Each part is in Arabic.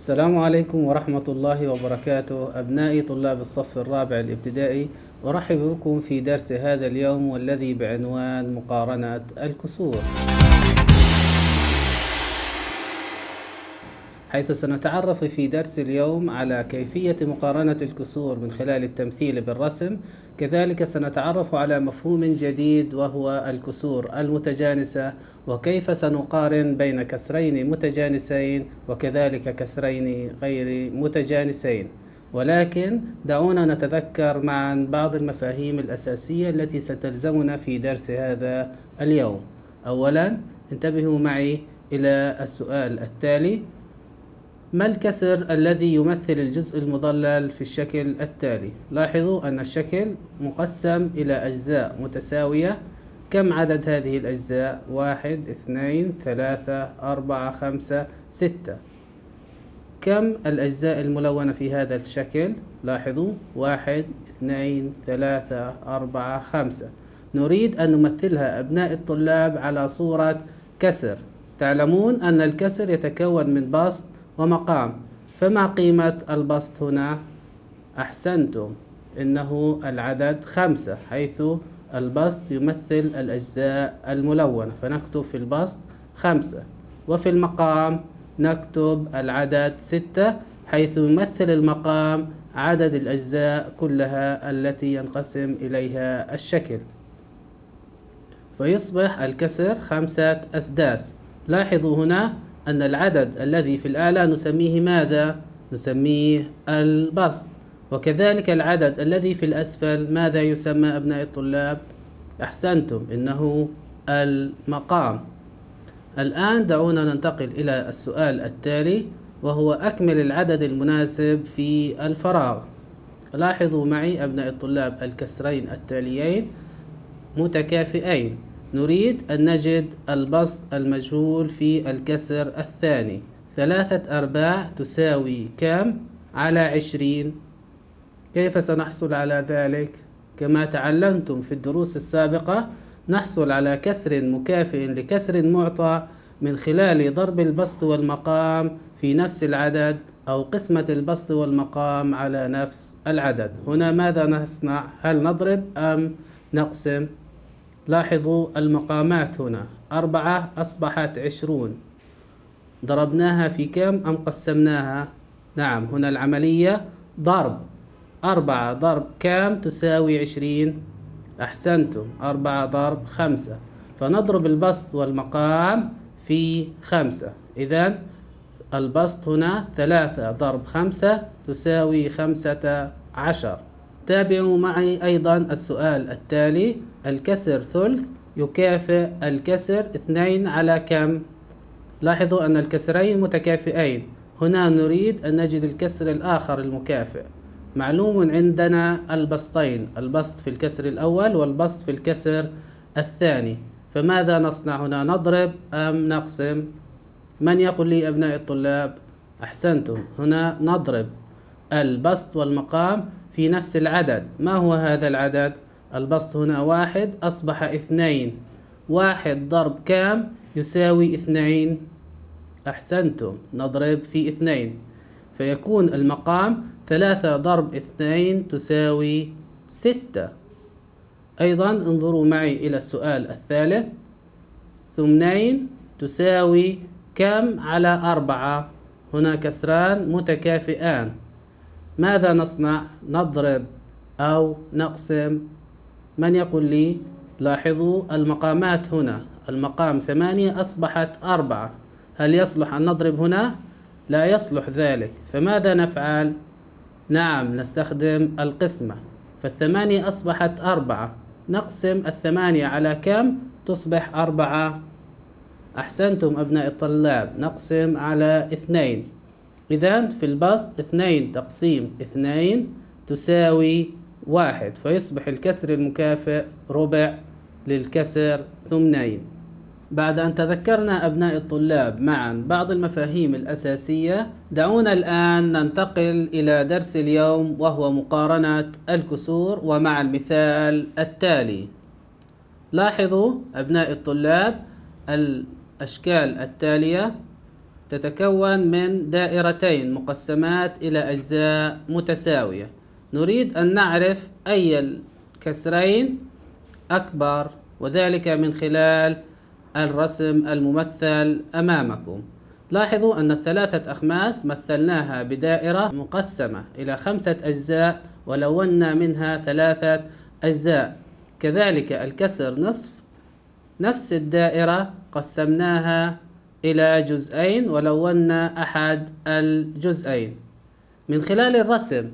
السلام عليكم ورحمة الله وبركاته أبنائي طلاب الصف الرابع الابتدائي أرحب بكم في درس هذا اليوم والذي بعنوان مقارنة الكسور حيث سنتعرف في درس اليوم على كيفية مقارنة الكسور من خلال التمثيل بالرسم كذلك سنتعرف على مفهوم جديد وهو الكسور المتجانسة وكيف سنقارن بين كسرين متجانسين وكذلك كسرين غير متجانسين ولكن دعونا نتذكر معا بعض المفاهيم الأساسية التي ستلزمنا في درس هذا اليوم أولا انتبهوا معي إلى السؤال التالي ما الكسر الذي يمثل الجزء المضلل في الشكل التالي لاحظوا أن الشكل مقسم إلى أجزاء متساوية كم عدد هذه الأجزاء؟ واحد اثنين ثلاثة أربعة خمسة ستة كم الأجزاء الملونة في هذا الشكل؟ لاحظوا واحد اثنين ثلاثة أربعة خمسة نريد أن نمثلها أبناء الطلاب على صورة كسر تعلمون أن الكسر يتكون من بسط ومقام فما قيمة البسط هنا؟ أحسنتم إنه العدد خمسة حيث البسط يمثل الأجزاء الملونة فنكتب في البسط خمسة وفي المقام نكتب العدد ستة حيث يمثل المقام عدد الأجزاء كلها التي ينقسم إليها الشكل فيصبح الكسر خمسة أسداس لاحظوا هنا أن العدد الذي في الأعلى نسميه ماذا؟ نسميه البسط وكذلك العدد الذي في الأسفل ماذا يسمى أبناء الطلاب؟ أحسنتم إنه المقام الآن دعونا ننتقل إلى السؤال التالي وهو أكمل العدد المناسب في الفراغ لاحظوا معي أبناء الطلاب الكسرين التاليين متكافئين نريد أن نجد البسط المجهول في الكسر الثاني ثلاثة أرباع تساوي كم على عشرين كيف سنحصل على ذلك؟ كما تعلمتم في الدروس السابقة نحصل على كسر مكافئ لكسر معطى من خلال ضرب البسط والمقام في نفس العدد أو قسمة البسط والمقام على نفس العدد هنا ماذا نصنع؟ هل نضرب أم نقسم؟ لاحظوا المقامات هنا أربعة أصبحت عشرون ضربناها في كم أم قسمناها؟ نعم هنا العملية ضرب أربعة ضرب كام تساوي عشرين أحسنتم أربعة ضرب خمسة فنضرب البسط والمقام في خمسة إذا البسط هنا ثلاثة ضرب خمسة تساوي خمسة عشر تابعوا معي أيضا السؤال التالي الكسر ثلث يكافئ الكسر اثنين على كم؟ لاحظوا أن الكسرين متكافئين هنا نريد أن نجد الكسر الآخر المكافئ معلوم عندنا البسطين البسط في الكسر الأول والبسط في الكسر الثاني فماذا نصنع هنا نضرب أم نقسم من يقول لي أبناء الطلاب أحسنتم هنا نضرب البسط والمقام في نفس العدد ما هو هذا العدد البسط هنا واحد أصبح اثنين واحد ضرب كام يساوي اثنين أحسنتم نضرب في اثنين فيكون المقام ثلاثة ضرب اثنين تساوي ستة أيضا انظروا معي إلى السؤال الثالث ثمنين تساوي كم على أربعة هنا كسران متكافئان ماذا نصنع نضرب أو نقسم من يقول لي لاحظوا المقامات هنا المقام ثمانية أصبحت أربعة هل يصلح أن نضرب هنا؟ لا يصلح ذلك فماذا نفعل؟ نعم نستخدم القسمة فالثمانية أصبحت أربعة نقسم الثمانية على كم تصبح أربعة أحسنتم أبناء الطلاب نقسم على اثنين إذا في البسط اثنين تقسيم اثنين تساوي واحد فيصبح الكسر المكافئ ربع للكسر ثمنين بعد أن تذكرنا أبناء الطلاب معا بعض المفاهيم الأساسية دعونا الآن ننتقل إلى درس اليوم وهو مقارنة الكسور ومع المثال التالي لاحظوا أبناء الطلاب الأشكال التالية تتكون من دائرتين مقسمات إلى أجزاء متساوية نريد أن نعرف أي الكسرين أكبر وذلك من خلال الرسم الممثل أمامكم لاحظوا أن الثلاثة أخماس مثلناها بدائرة مقسمة إلى خمسة أجزاء ولونا منها ثلاثة أجزاء كذلك الكسر نصف نفس الدائرة قسمناها إلى جزئين ولونا أحد الجزئين من خلال الرسم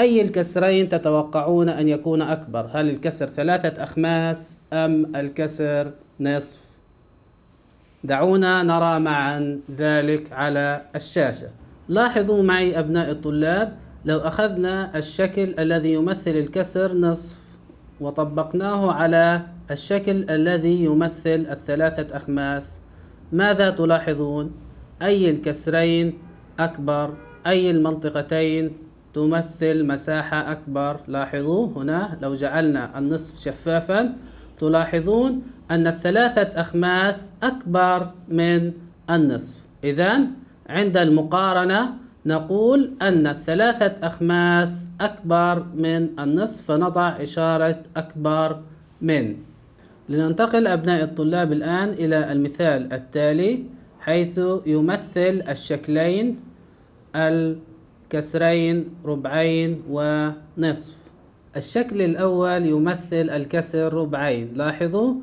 أي الكسرين تتوقعون أن يكون أكبر هل الكسر ثلاثة أخماس أم الكسر نصف دعونا نرى معا ذلك على الشاشة لاحظوا معي أبناء الطلاب لو أخذنا الشكل الذي يمثل الكسر نصف وطبقناه على الشكل الذي يمثل الثلاثة أخماس ماذا تلاحظون؟ أي الكسرين أكبر؟ أي المنطقتين تمثل مساحة أكبر لاحظوا هنا لو جعلنا النصف شفافا تلاحظون أن الثلاثة أخماس أكبر من النصف إذا عند المقارنة نقول أن الثلاثة أخماس أكبر من النصف فنضع إشارة أكبر من لننتقل أبناء الطلاب الآن إلى المثال التالي حيث يمثل الشكلين كسرين ربعين ونصف الشكل الأول يمثل الكسر ربعين لاحظوا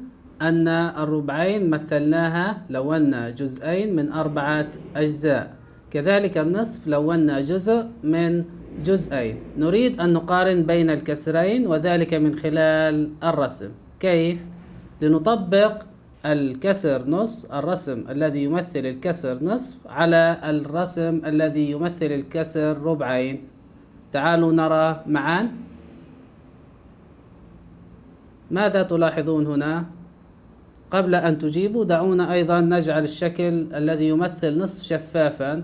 أن الربعين مثلناها لونا جزئين من أربعة أجزاء كذلك النصف لونا جزء من جزئين نريد أن نقارن بين الكسرين وذلك من خلال الرسم كيف؟ لنطبق الكسر نصف الرسم الذي يمثل الكسر نصف على الرسم الذي يمثل الكسر ربعين تعالوا نرى معا ماذا تلاحظون هنا قبل أن تجيبوا دعونا أيضا نجعل الشكل الذي يمثل نصف شفافا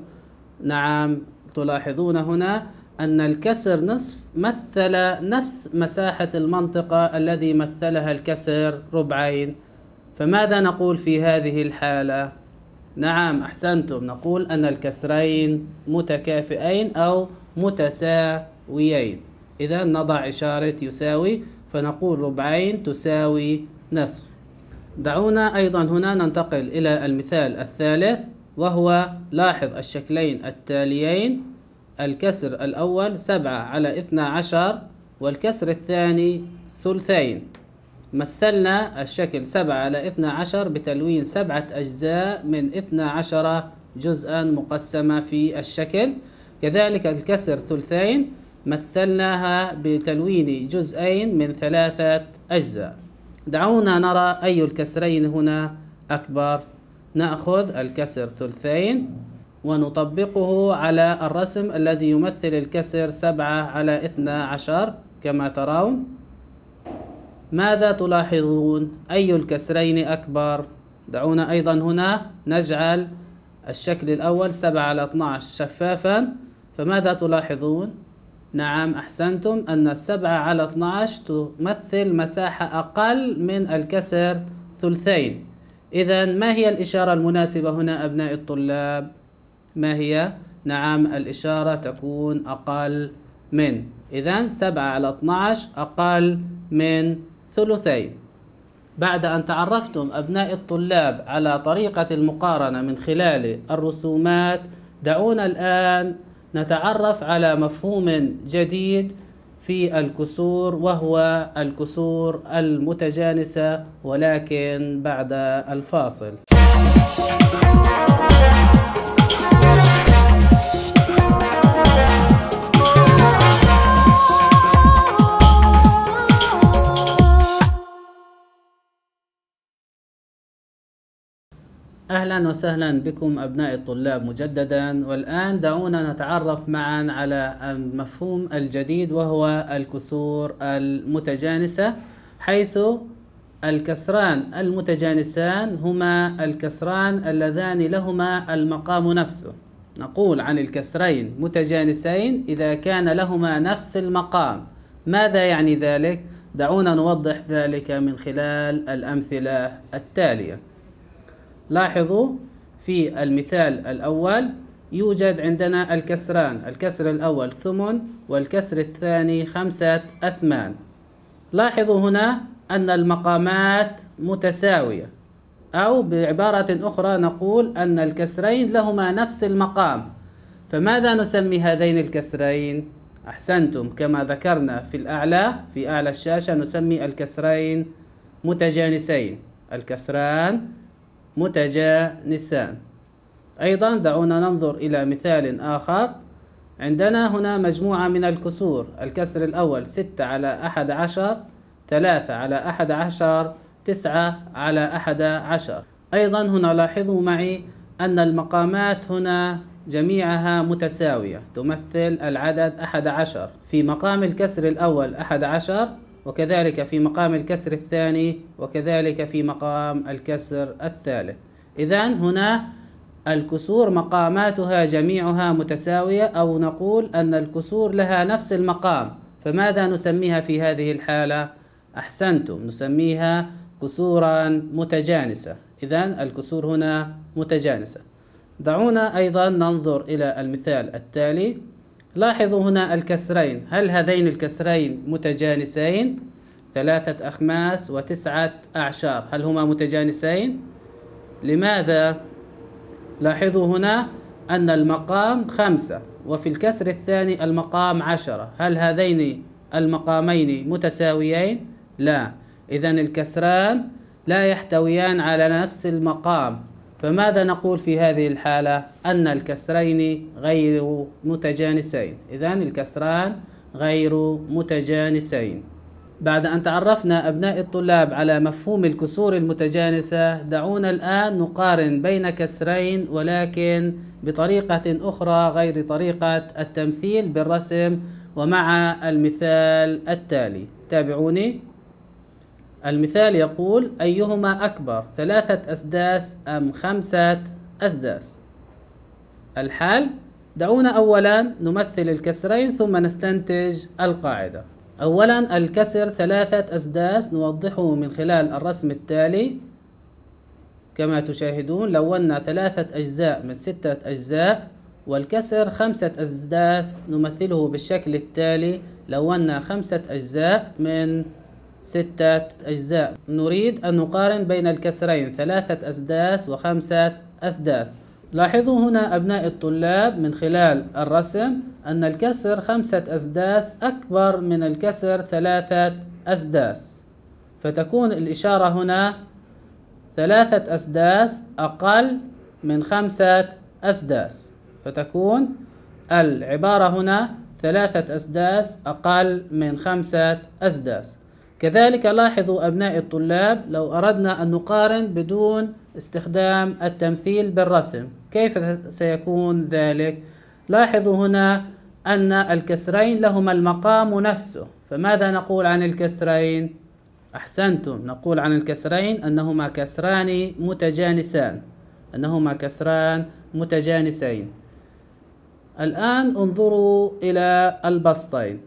نعم تلاحظون هنا أن الكسر نصف مثل نفس مساحة المنطقة الذي مثلها الكسر ربعين فماذا نقول في هذه الحالة؟ نعم أحسنتم نقول أن الكسرين متكافئين أو متساويين إذا نضع إشارة يساوي فنقول ربعين تساوي نصف دعونا أيضا هنا ننتقل إلى المثال الثالث وهو لاحظ الشكلين التاليين الكسر الأول سبعة على اثنا عشر والكسر الثاني ثلثين مثلنا الشكل سبعة على 12 عشر بتلوين سبعة أجزاء من 12 عشر جزءا مقسمة في الشكل كذلك الكسر ثلثين مثلناها بتلوين جزئين من ثلاثة أجزاء دعونا نرى أي الكسرين هنا أكبر نأخذ الكسر ثلثين ونطبقه على الرسم الذي يمثل الكسر سبعة على 12 عشر كما ترون ماذا تلاحظون أي الكسرين أكبر دعونا أيضا هنا نجعل الشكل الأول 7 على 12 شفافا فماذا تلاحظون نعم أحسنتم أن 7 على 12 تمثل مساحة أقل من الكسر ثلثين إذا ما هي الإشارة المناسبة هنا أبناء الطلاب ما هي نعم الإشارة تكون أقل من إذا 7 على 12 أقل من ثلثي بعد أن تعرفتم أبناء الطلاب على طريقة المقارنة من خلال الرسومات دعونا الآن نتعرف على مفهوم جديد في الكسور وهو الكسور المتجانسة ولكن بعد الفاصل أهلا وسهلا بكم أبناء الطلاب مجددا والآن دعونا نتعرف معا على المفهوم الجديد وهو الكسور المتجانسة حيث الكسران المتجانسان هما الكسران اللذان لهما المقام نفسه نقول عن الكسرين متجانسين إذا كان لهما نفس المقام ماذا يعني ذلك؟ دعونا نوضح ذلك من خلال الأمثلة التالية لاحظوا في المثال الأول يوجد عندنا الكسران الكسر الأول ثمن والكسر الثاني خمسة أثمان لاحظوا هنا أن المقامات متساوية أو بعبارة أخرى نقول أن الكسرين لهما نفس المقام فماذا نسمي هذين الكسرين؟ أحسنتم كما ذكرنا في الأعلى في أعلى الشاشة نسمي الكسرين متجانسين الكسران متجانسان أيضا دعونا ننظر إلى مثال آخر عندنا هنا مجموعة من الكسور الكسر الأول 6 على 11 3 على 11 9 على 11 أيضا هنا لاحظوا معي أن المقامات هنا جميعها متساوية تمثل العدد 11 في مقام الكسر الأول 11 وكذلك في مقام الكسر الثاني وكذلك في مقام الكسر الثالث إذا هنا الكسور مقاماتها جميعها متساوية أو نقول أن الكسور لها نفس المقام فماذا نسميها في هذه الحالة؟ أحسنتم نسميها كسورا متجانسة إذا الكسور هنا متجانسة دعونا أيضا ننظر إلى المثال التالي لاحظوا هنا الكسرين هل هذين الكسرين متجانسين ثلاثة أخماس وتسعة أعشار هل هما متجانسين لماذا لاحظوا هنا أن المقام خمسة وفي الكسر الثاني المقام عشرة هل هذين المقامين متساويين لا إذا الكسران لا يحتويان على نفس المقام فماذا نقول في هذه الحالة أن الكسرين غير متجانسين إذا الكسران غير متجانسين بعد أن تعرفنا أبناء الطلاب على مفهوم الكسور المتجانسة دعونا الآن نقارن بين كسرين ولكن بطريقة أخرى غير طريقة التمثيل بالرسم ومع المثال التالي تابعوني المثال يقول أيهما أكبر ثلاثة أسداس أم خمسة أسداس الحال دعونا أولا نمثل الكسرين ثم نستنتج القاعدة أولا الكسر ثلاثة أسداس نوضحه من خلال الرسم التالي كما تشاهدون لونا ثلاثة أجزاء من ستة أجزاء والكسر خمسة أسداس نمثله بالشكل التالي لونا خمسة أجزاء من ستة أجزاء نريد أن نقارن بين الكسرين ثلاثة أسداس وخمسة أسداس لاحظوا هنا أبناء الطلاب من خلال الرسم أن الكسر خمسة أسداس أكبر من الكسر ثلاثة أسداس فتكون الإشارة هنا ثلاثة أسداس أقل من خمسة أسداس فتكون العبارة هنا ثلاثة أسداس أقل من خمسة أسداس كذلك لاحظوا أبناء الطلاب لو أردنا أن نقارن بدون استخدام التمثيل بالرسم كيف سيكون ذلك؟ لاحظوا هنا أن الكسرين لهما المقام نفسه فماذا نقول عن الكسرين؟ أحسنتم نقول عن الكسرين أنهما كسران متجانسان أنهما كسران متجانسين الآن انظروا إلى البسطين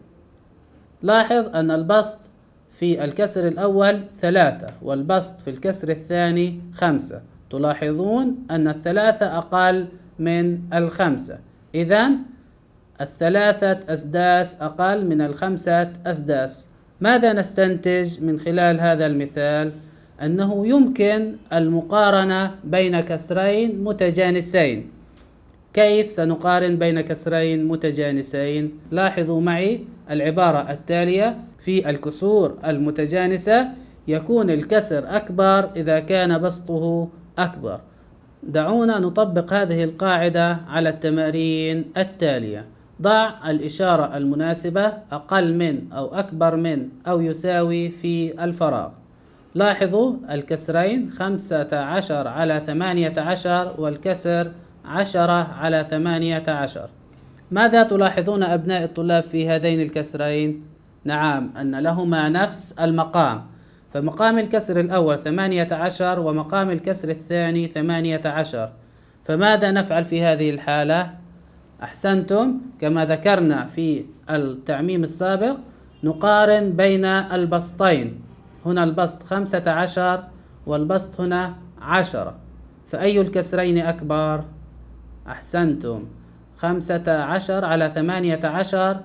لاحظ أن البسط في الكسر الأول ثلاثة والبسط في الكسر الثاني خمسة تلاحظون أن الثلاثة أقل من الخمسة إذا الثلاثة أسداس أقل من الخمسة أسداس ماذا نستنتج من خلال هذا المثال؟ أنه يمكن المقارنة بين كسرين متجانسين كيف سنقارن بين كسرين متجانسين؟ لاحظوا معي العبارة التالية في الكسور المتجانسة يكون الكسر أكبر إذا كان بسطه أكبر دعونا نطبق هذه القاعدة على التمارين التالية ضع الإشارة المناسبة أقل من أو أكبر من أو يساوي في الفراغ لاحظوا الكسرين خمسة عشر على ثمانية عشر والكسر عشرة على ثمانية عشر ماذا تلاحظون أبناء الطلاب في هذين الكسرين؟ نعم أن لهما نفس المقام فمقام الكسر الأول ثمانية عشر ومقام الكسر الثاني ثمانية عشر فماذا نفعل في هذه الحالة؟ أحسنتم كما ذكرنا في التعميم السابق نقارن بين البسطين هنا البسط خمسة عشر والبسط هنا عشرة فأي الكسرين أكبر؟ أحسنتم خمسة عشر على ثمانية عشر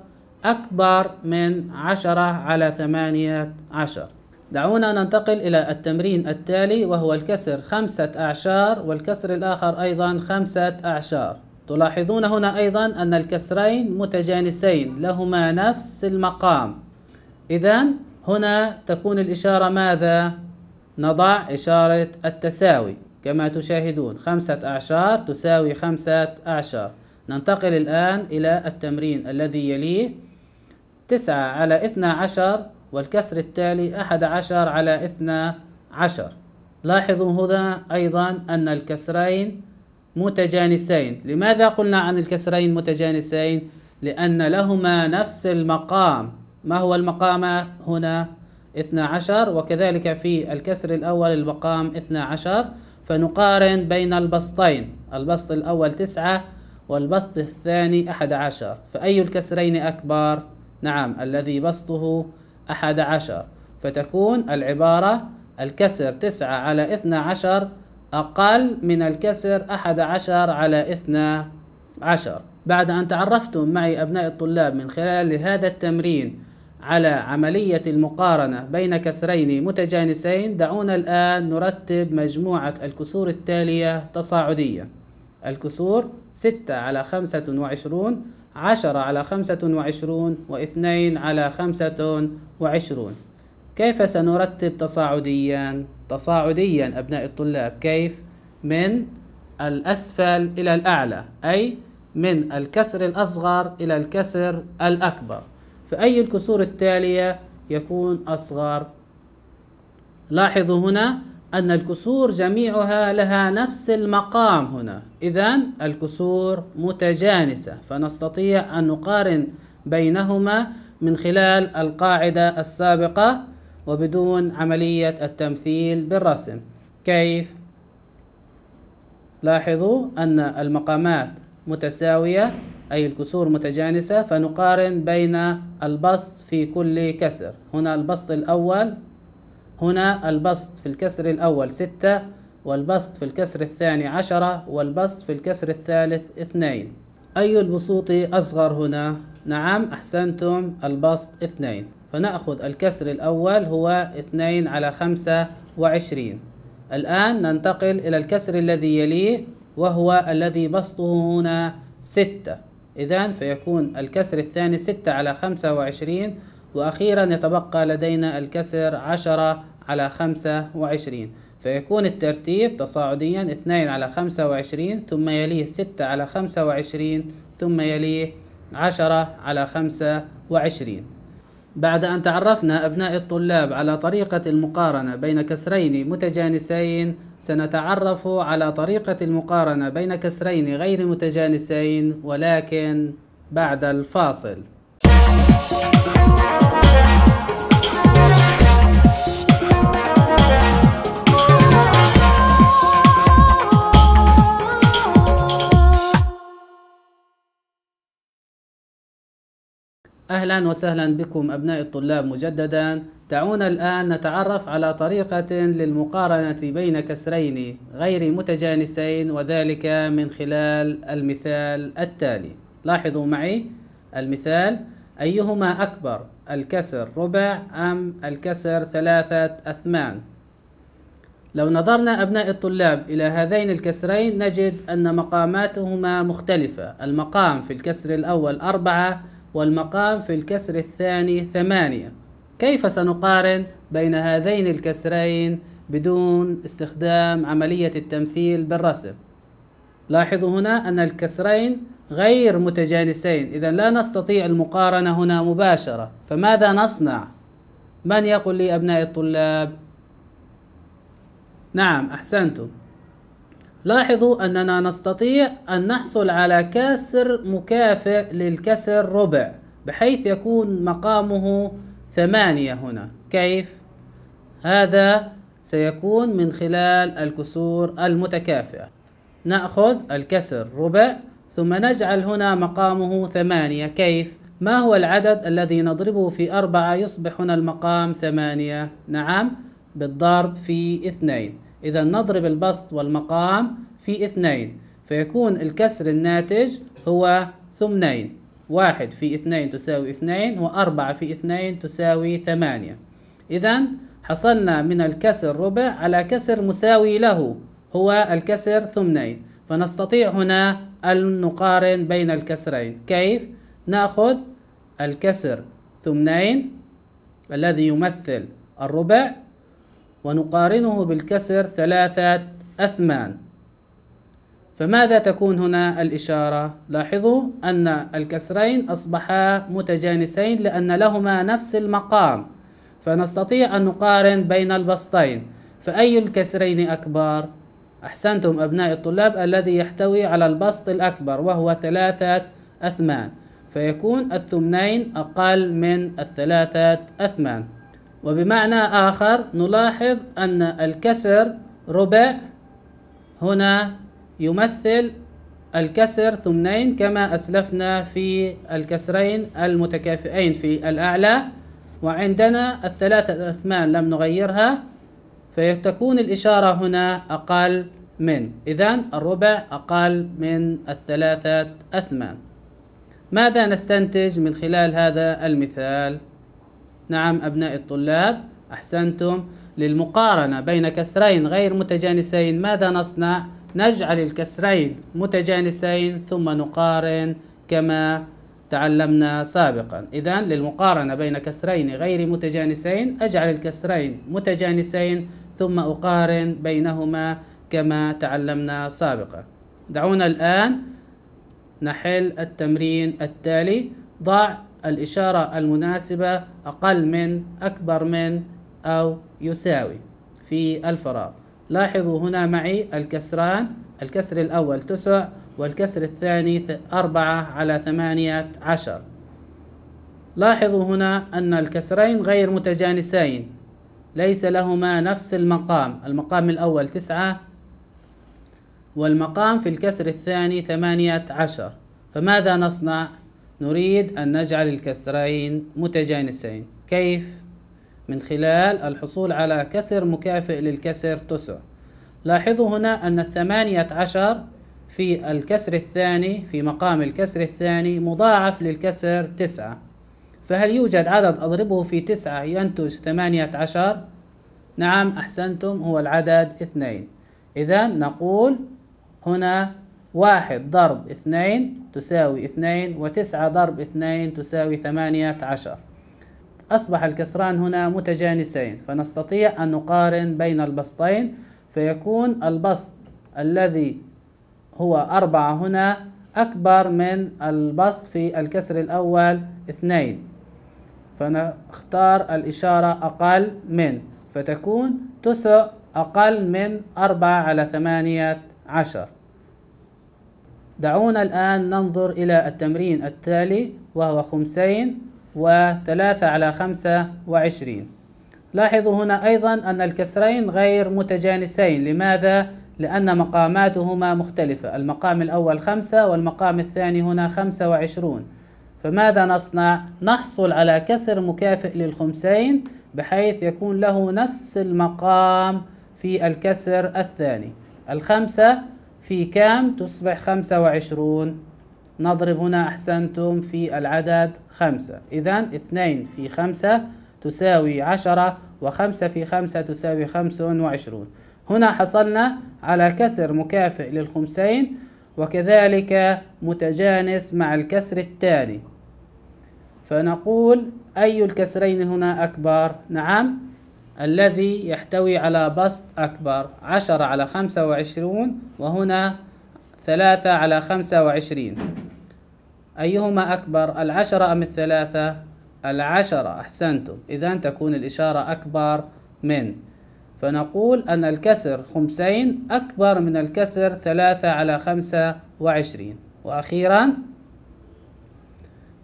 أكبر من عشرة على ثمانية عشر دعونا ننتقل إلى التمرين التالي وهو الكسر خمسة أعشار والكسر الآخر أيضا خمسة أعشار تلاحظون هنا أيضا أن الكسرين متجانسين لهما نفس المقام إذا هنا تكون الإشارة ماذا؟ نضع إشارة التساوي كما تشاهدون خمسة أعشار تساوي خمسة أعشار ننتقل الآن إلى التمرين الذي يليه تسعة على اثنى عشر والكسر التالي أحد عشر على اثنى عشر لاحظوا هنا أيضا أن الكسرين متجانسين لماذا قلنا عن الكسرين متجانسين؟ لأن لهما نفس المقام ما هو المقام هنا؟ 12 وكذلك في الكسر الأول المقام 12 فنقارن بين البسطين البسط الأول 9 والبسط الثاني 11 فأي الكسرين أكبر؟ نعم الذي بسطه أحد عشر فتكون العبارة الكسر تسعة على اثنى عشر أقل من الكسر أحد عشر على اثنى عشر بعد أن تعرفتم معي أبناء الطلاب من خلال هذا التمرين على عملية المقارنة بين كسرين متجانسين دعونا الآن نرتب مجموعة الكسور التالية تصاعدية الكسور 6 على 25 عشرة على خمسة وعشرون واثنين على خمسة وعشرون كيف سنرتب تصاعديا؟ تصاعديا أبناء الطلاب كيف؟ من الأسفل إلى الأعلى أي من الكسر الأصغر إلى الكسر الأكبر فأي الكسور التالية يكون أصغر؟ لاحظوا هنا أن الكسور جميعها لها نفس المقام هنا إذا الكسور متجانسة فنستطيع أن نقارن بينهما من خلال القاعدة السابقة وبدون عملية التمثيل بالرسم كيف؟ لاحظوا أن المقامات متساوية أي الكسور متجانسة فنقارن بين البسط في كل كسر هنا البسط الأول هنا البسط في الكسر الأول ستة والبسط في الكسر الثاني عشرة والبسط في الكسر الثالث اثنين أي البسوط أصغر هنا؟ نعم أحسنتم البسط اثنين فنأخذ الكسر الأول هو اثنين على خمسة وعشرين الآن ننتقل إلى الكسر الذي يليه وهو الذي بسطه هنا ستة إذا فيكون الكسر الثاني ستة على خمسة وعشرين وأخيرا يتبقى لدينا الكسر عشرة على خمسة وعشرين فيكون الترتيب تصاعديا اثنين على خمسة وعشرين ثم يليه ستة على خمسة وعشرين ثم يليه عشرة على خمسة وعشرين بعد أن تعرفنا أبناء الطلاب على طريقة المقارنة بين كسرين متجانسين سنتعرف على طريقة المقارنة بين كسرين غير متجانسين ولكن بعد الفاصل أهلا وسهلا بكم أبناء الطلاب مجددا دعونا الآن نتعرف على طريقة للمقارنة بين كسرين غير متجانسين وذلك من خلال المثال التالي لاحظوا معي المثال أيهما أكبر الكسر ربع أم الكسر ثلاثة أثمان لو نظرنا أبناء الطلاب إلى هذين الكسرين نجد أن مقاماتهما مختلفة المقام في الكسر الأول أربعة والمقام في الكسر الثاني ثمانية كيف سنقارن بين هذين الكسرين بدون استخدام عملية التمثيل بالرسم لاحظوا هنا أن الكسرين غير متجانسين إذا لا نستطيع المقارنة هنا مباشرة فماذا نصنع؟ من يقول لي أبناء الطلاب؟ نعم أحسنتم لاحظوا أننا نستطيع أن نحصل على كاسر مكافئ للكسر ربع بحيث يكون مقامه ثمانية هنا كيف؟ هذا سيكون من خلال الكسور المتكافئة نأخذ الكسر ربع ثم نجعل هنا مقامه ثمانية كيف؟ ما هو العدد الذي نضربه في أربعة يصبح هنا المقام ثمانية؟ نعم بالضرب في اثنين إذا نضرب البسط والمقام في اثنين فيكون الكسر الناتج هو ثمنين واحد في اثنين تساوي اثنين وأربعة في اثنين تساوي ثمانية إذا حصلنا من الكسر ربع على كسر مساوي له هو الكسر ثمنين فنستطيع هنا أن نقارن بين الكسرين كيف؟ نأخذ الكسر ثمنين الذي يمثل الربع ونقارنه بالكسر ثلاثة أثمان فماذا تكون هنا الإشارة؟ لاحظوا أن الكسرين أصبحا متجانسين لأن لهما نفس المقام فنستطيع أن نقارن بين البسطين فأي الكسرين أكبر؟ أحسنتم أبناء الطلاب الذي يحتوي على البسط الأكبر وهو ثلاثة أثمان فيكون الثمنين أقل من الثلاثة أثمان وبمعنى آخر نلاحظ أن الكسر ربع هنا يمثل الكسر ثمنين كما أسلفنا في الكسرين المتكافئين في الأعلى وعندنا الثلاثة الأثمان لم نغيرها فتكون الإشارة هنا أقل من إذا الربع أقل من الثلاثة أثمان ماذا نستنتج من خلال هذا المثال؟ نعم أبناء الطلاب أحسنتم للمقارنة بين كسرين غير متجانسين ماذا نصنع؟ نجعل الكسرين متجانسين ثم نقارن كما تعلمنا سابقا إذا للمقارنة بين كسرين غير متجانسين أجعل الكسرين متجانسين ثم أقارن بينهما كما تعلمنا سابقا دعونا الآن نحل التمرين التالي ضع الإشارة المناسبة أقل من أكبر من أو يساوي في الفراغ لاحظوا هنا معي الكسران الكسر الأول تسع والكسر الثاني أربعة على ثمانية عشر لاحظوا هنا أن الكسرين غير متجانسين ليس لهما نفس المقام المقام الأول تسعة والمقام في الكسر الثاني ثمانية عشر فماذا نصنع؟ نريد أن نجعل الكسرين متجانسين كيف؟ من خلال الحصول على كسر مكافئ للكسر تسع لاحظوا هنا أن الثمانية عشر في الكسر الثاني في مقام الكسر الثاني مضاعف للكسر تسعة فهل يوجد عدد أضربه في تسعة ينتج ثمانية عشر؟ نعم أحسنتم هو العدد اثنين إذا نقول هنا واحد ضرب اثنين تساوي اثنين وتسعة ضرب اثنين تساوي ثمانية عشر أصبح الكسران هنا متجانسين فنستطيع أن نقارن بين البسطين فيكون البسط الذي هو أربعة هنا أكبر من البسط في الكسر الأول اثنين فنختار الإشارة أقل من فتكون تسع أقل من أربعة على ثمانية عشر دعونا الآن ننظر إلى التمرين التالي وهو خمسين وثلاثة على خمسة وعشرين لاحظوا هنا أيضا أن الكسرين غير متجانسين لماذا؟ لأن مقاماتهما مختلفة المقام الأول خمسة والمقام الثاني هنا خمسة وعشرون فماذا نصنع؟ نحصل على كسر مكافئ للخمسين بحيث يكون له نفس المقام في الكسر الثاني الخمسة في كام تصبح خمسة وعشرون نضرب هنا أحسنتم في العدد خمسة إذا اثنين في خمسة تساوي عشرة وخمسة في خمسة تساوي خمسة وعشرون هنا حصلنا على كسر مكافئ للخمسين وكذلك متجانس مع الكسر التالي فنقول أي الكسرين هنا أكبر؟ نعم الذي يحتوي على بسط أكبر عشرة على خمسة وعشرون وهنا ثلاثة على خمسة وعشرين أيهما أكبر العشرة أم الثلاثة العشرة أحسنتم إذا تكون الإشارة أكبر من فنقول أن الكسر خمسين أكبر من الكسر ثلاثة على خمسة وعشرين وأخيرا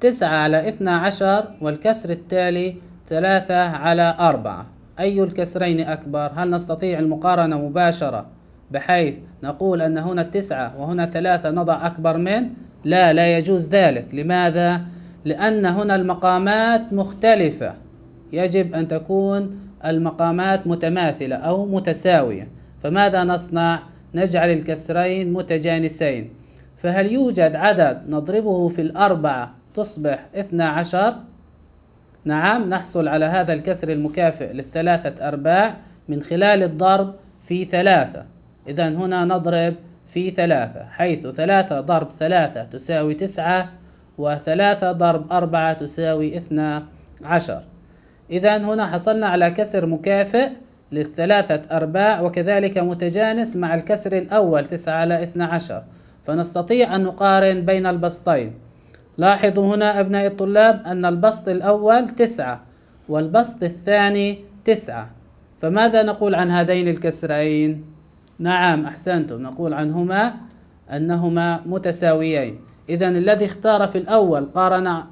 تسعة على اثنى عشر والكسر التالي ثلاثة على أربعة أي الكسرين أكبر هل نستطيع المقارنة مباشرة بحيث نقول أن هنا التسعة وهنا ثلاثة نضع أكبر من لا لا يجوز ذلك لماذا؟ لأن هنا المقامات مختلفة يجب أن تكون المقامات متماثلة أو متساوية فماذا نصنع؟ نجعل الكسرين متجانسين فهل يوجد عدد نضربه في الأربعة تصبح 12 نعم نحصل على هذا الكسر المكافئ للثلاثة أرباع من خلال الضرب في ثلاثة إذا هنا نضرب في ثلاثة حيث ثلاثة ضرب ثلاثة تساوي تسعة وثلاثة ضرب أربعة تساوي اثنى عشر إذا هنا حصلنا على كسر مكافئ للثلاثة أرباع وكذلك متجانس مع الكسر الأول تسعة على اثنى عشر فنستطيع أن نقارن بين البسطين لاحظوا هنا أبناء الطلاب أن البسط الأول تسعة والبسط الثاني تسعة فماذا نقول عن هذين الكسرين؟ نعم أحسنتم نقول عنهما أنهما متساويين إذا الذي اختار في الأول قارن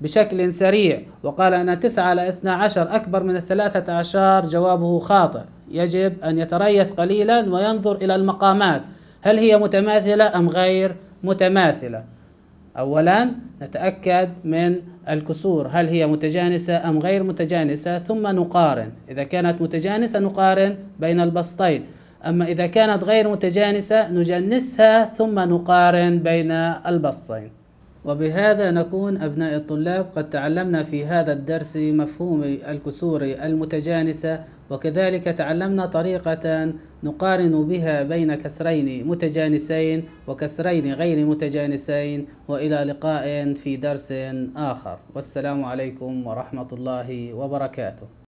بشكل سريع وقال أن تسعة على إثنى عشر أكبر من الثلاثة عشر جوابه خاطئ يجب أن يتريث قليلا وينظر إلى المقامات هل هي متماثلة أم غير متماثلة أولا نتأكد من الكسور هل هي متجانسة أم غير متجانسة ثم نقارن إذا كانت متجانسة نقارن بين البسطين أما إذا كانت غير متجانسة نجنسها ثم نقارن بين البسطين وبهذا نكون أبناء الطلاب قد تعلمنا في هذا الدرس مفهوم الكسور المتجانسة وكذلك تعلمنا طريقة نقارن بها بين كسرين متجانسين وكسرين غير متجانسين وإلى لقاء في درس آخر والسلام عليكم ورحمة الله وبركاته